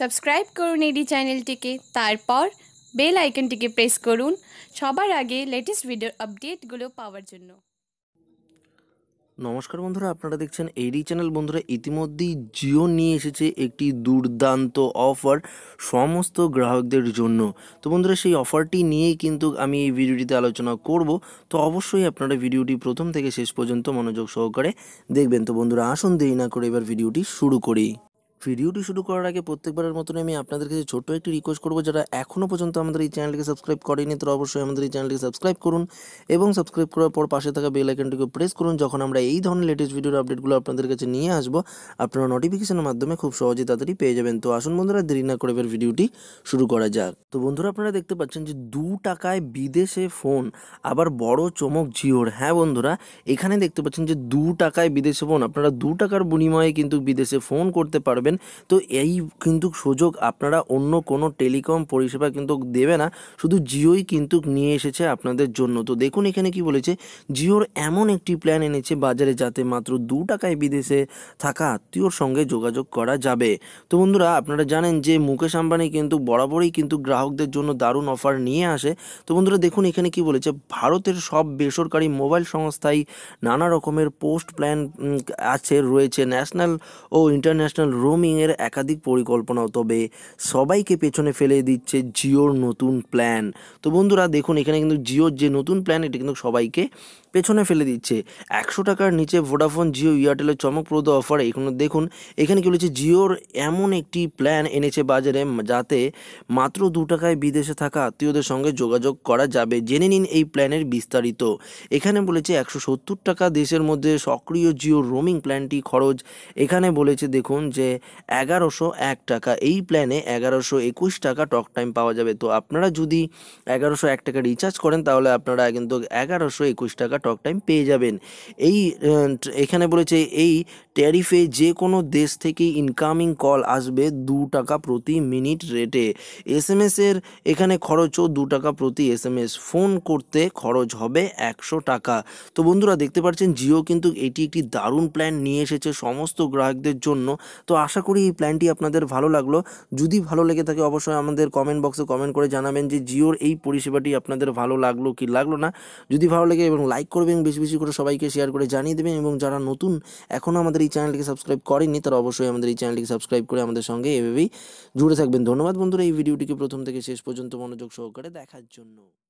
subscribe করুন এডি চ্যানেলটিকে তারপর বেল আইকনটিকে প্রেস করুন সবার আগে লেটেস্ট ভিডিও আপডেটগুলো পাওয়ার জন্য নমস্কার বন্ধুরা আপনারা দেখছেন এডি চ্যানেল বন্ধুরা ইতিমধ্যেই জিও নিয়ে এসেছে একটি দুর্দান্ত অফার সমস্ত গ্রাহকদের জন্য তো বন্ধুরা সেই অফারটি নিয়েই কিন্তু আমি এই ভিডিওটিতে আলোচনা করব তো অবশ্যই আপনারা ভিডিওটি প্রথম থেকে শেষ পর্যন্ত মনোযোগ সহকারে দেখবেন তো বন্ধুরা আসুন দেরি না করে এবার ভিডিওটি শুরু করি ভিডিওটি শুরু করার আগে প্রত্যেকবারের মতন আমি আপনাদের কাছে ছোট্ট একটি রিকোয়েস্ট করবো যারা এখনও পর্যন্ত আমাদের এই চ্যানেলকে সাবস্ক্রাইব করেনি তারা অবশ্যই আমাদের এই চ্যানেলকে সাবস্ক্রাইব করুন এবং সাবস্ক্রাইব করার পর পাশে থাকা বেল আইকনটিকে প্রেস করুন যখন আমরা এই ধরনের লেটেস্ট ভিডিওর আপডেটগুলো আপনাদের কাছে নিয়ে আসবো আপনারা নোটিফিকেশনের মাধ্যমে খুব সহজে তাড়াতাড়ি পেয়ে যাবেন তো আসুন বন্ধুরা দেরি না করে এবার ভিডিওটি শুরু করা যাক তো বন্ধুরা আপনারা দেখতে পাচ্ছেন যে দু টাকায় বিদেশে ফোন আবার বড় চমক জিওর হ্যাঁ বন্ধুরা এখানে দেখতে পাচ্ছেন যে দু টাকায় বিদেশে ফোন আপনারা দু টাকার বিনিময়ে কিন্তু বিদেশে ফোন করতে পারবেন রাখবেন তো এই কিন্তু সুযোগ আপনারা অন্য কোনো টেলিকম পরিষেবা কিন্তু দেবে না শুধু জিওই কিন্তু নিয়ে এসেছে আপনাদের জন্য তো দেখুন এখানে কি বলেছে জিওর এমন একটি প্ল্যান এনেছে বাজারে যাতে মাত্র দু টাকায় বিদেশে থাকা আত্মীয়র সঙ্গে যোগাযোগ করা যাবে তো বন্ধুরা আপনারা জানেন যে মুকেশ আম্বানি কিন্তু বরাবরই কিন্তু গ্রাহকদের জন্য দারুণ অফার নিয়ে আসে তো বন্ধুরা দেখুন এখানে কি বলেছে ভারতের সব বেসরকারি মোবাইল সংস্থায় নানা রকমের পোস্ট প্ল্যান আছে রয়েছে ন্যাশনাল ও ইন্টারন্যাশনাল রোম এর একাধিক পরিকল্পনা তবে সবাইকে পেছনে ফেলে দিচ্ছে জিওর নতুন প্ল্যান তো বন্ধুরা দেখুন এখানে কিন্তু জিওর যে নতুন প্ল্যান এটা কিন্তু সবাইকে পেছনে ফেলে দিচ্ছে একশো টাকার নিচে ভোডাফোন জিও এয়ারটেলের চমকপ্রদ অফারে এখানে দেখুন এখানে কি বলেছে জিওর এমন একটি প্ল্যান এনেছে বাজারে যাতে মাত্র দু টাকায় বিদেশে থাকা আত্মীয়দের সঙ্গে যোগাযোগ করা যাবে জেনে নিন এই প্ল্যানের বিস্তারিত এখানে বলেছে একশো সত্তর টাকা দেশের মধ্যে সক্রিয় জিও রোমিং প্ল্যানটি খরচ এখানে বলেছে দেখুন যে এগারোশো এক টাকা এই প্ল্যানে এগারোশো একুশ টাকা টক টাইম পাওয়া যাবে তো আপনারা যদি এগারোশো এক টাকা রিচার্জ করেন তাহলে আপনারা কিন্তু এগারোশো একুশ টাকা টক টাইম পেয়ে যাবেন এই এখানে বলেছে এই ট্যারিফে যে কোনো দেশ থেকে ইনকামিং কল আসবে দু টাকা প্রতি মিনিট রেটে এস এম এসের এখানে খরচও দু টাকা প্রতি এস এম এস ফোন করতে খরচ হবে একশো টাকা তো বন্ধুরা দেখতে পাচ্ছেন জিও কিন্তু এটি একটি দারুণ প্ল্যান নিয়ে এসেছে সমস্ত গ্রাহকদের জন্য তো আশা আশা করি এই প্ল্যানটি আপনাদের ভালো লাগলো যদি ভালো লেগে থাকে অবশ্যই আমাদের কমেন্ট বক্সে কমেন্ট করে জানাবেন যে জিওর এই পরিষেবাটি আপনাদের ভালো লাগলো কি লাগলো না যদি ভালো লাগে এবং লাইক করবেন বেশি বেশি করে সবাইকে শেয়ার করে জানিয়ে দেবেন এবং যারা নতুন এখনও আমাদের এই চ্যানেলটিকে সাবস্ক্রাইব করেনি তারা অবশ্যই আমাদের এই চ্যানেলটিকে সাবস্ক্রাইব করে আমাদের সঙ্গে এভাবেই জুড়ে থাকবেন ধন্যবাদ বন্ধুরা এই ভিডিওটিকে প্রথম থেকে শেষ পর্যন্ত মনোযোগ সহকারে দেখার জন্য